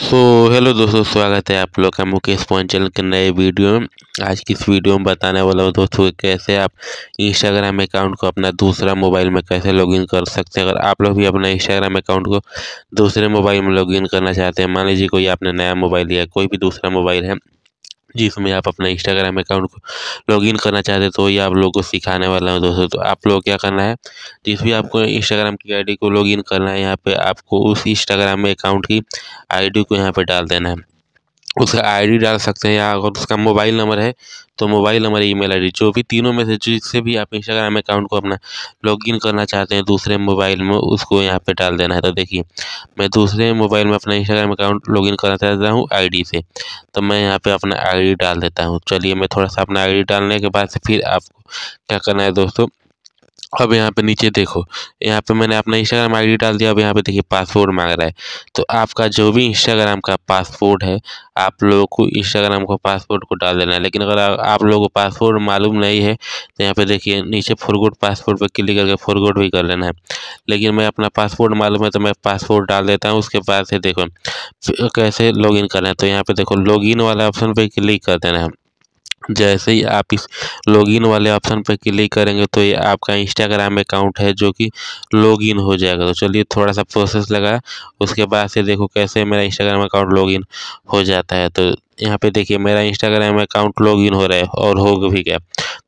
सो so, hello दोस्तों स्वागत है आप लोग का मुकेश पॉइंट चैनल के नए वीडियो में आज की इस वीडियो में बताने वाला हूँ दोस्तों कैसे आप इंस्टाग्राम अकाउंट को अपना दूसरा मोबाइल में कैसे लॉगिन कर सकते हैं अगर आप लोग भी अपना इंस्टाग्राम अकाउंट को दूसरे मोबाइल में लॉगिन करना चाहते हैं मान लीजिए कोई आपने नया मोबाइल लिया कोई भी दूसरा मोबाइल है जिसमें आप अपना इंस्टाग्राम अकाउंट को लॉगिन करना चाहते हैं तो ये आप लोगों को सिखाने वाला हूँ दोस्तों तो आप लोग क्या करना है जिस भी आपको इंस्टाग्राम की आईडी को लॉगिन करना है यहाँ पे आपको उस इंस्टाग्राम में अकाउंट की आईडी को यहाँ पे डाल देना है उसका आई डी डाल सकते हैं या अगर उसका मोबाइल नंबर है तो मोबाइल नंबर ईमेल आईडी जो भी तीनों में से जिससे भी आप इंस्टाग्राम अकाउंट को अपना लॉगिन करना चाहते हैं दूसरे मोबाइल में उसको यहाँ पे डाल देना है तो देखिए मैं दूसरे मोबाइल में अपना इंस्टाग्राम अकाउंट लॉगिन करना चाहता हूँ आई से तो मैं यहाँ पर अपना आई डाल देता हूँ चलिए मैं थोड़ा सा अपना आई डालने के बाद फिर आपको क्या करना है दोस्तों अब यहाँ पे नीचे देखो यहाँ पे मैंने अपना इंस्टाग्राम आईडी डाल दिया अब यहाँ पे देखिए पासवर्ड मांग रहा है तो आपका जो भी इंस्टाग्राम का पासवर्ड है आप लोगों को इंस्टाग्राम को पासवर्ड को डाल देना है लेकिन अगर आप लोगों को पासवर्ड मालूम नहीं है तो यहाँ पे देखिए नीचे फोरगोड पासवर्ड पर क्लिक करके फोरगोड भी कर लेना है लेकिन मैं अपना पासवर्ड मालूम है तो मैं पासवर्ड डाल देता हूँ उसके बाद से देखो कैसे लॉगिन करना है तो यहाँ पे देखो लॉग वाला ऑप्शन पर क्लिक कर देना है जैसे ही आप इस लॉगिन वाले ऑप्शन पर क्लिक करेंगे तो ये आपका इंस्टाग्राम अकाउंट है जो कि लॉगिन हो जाएगा तो चलिए थोड़ा सा प्रोसेस लगा उसके बाद से देखो कैसे मेरा इंस्टाग्राम अकाउंट लॉगिन हो जाता है तो यहाँ पे देखिए मेरा इंस्टाग्राम अकाउंट लॉगिन हो रहा है और हो भी गया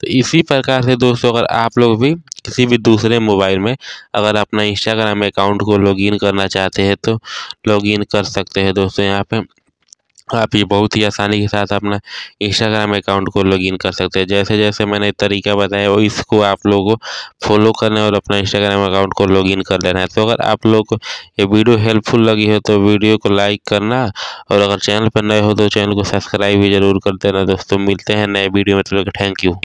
तो इसी प्रकार से दोस्तों अगर आप लोग भी किसी भी दूसरे मोबाइल में अगर अपना इंस्टाग्राम अकाउंट को लॉगिन करना चाहते हैं तो लॉगिन कर सकते हैं दोस्तों यहाँ पे आप ये बहुत ही आसानी के साथ अपना इंस्टाग्राम अकाउंट को लॉगिन कर सकते हैं जैसे जैसे मैंने तरीका बताया वो इसको आप लोगों को फॉलो करने और अपना इंस्टाग्राम अकाउंट को लॉगिन कर लेना है तो अगर आप लोग को ये वीडियो हेल्पफुल लगी हो तो वीडियो को लाइक करना और अगर चैनल पर नए हो तो चैनल को सब्सक्राइब भी जरूर कर देना दोस्तों मिलते हैं नए वीडियो में तो थैंक यू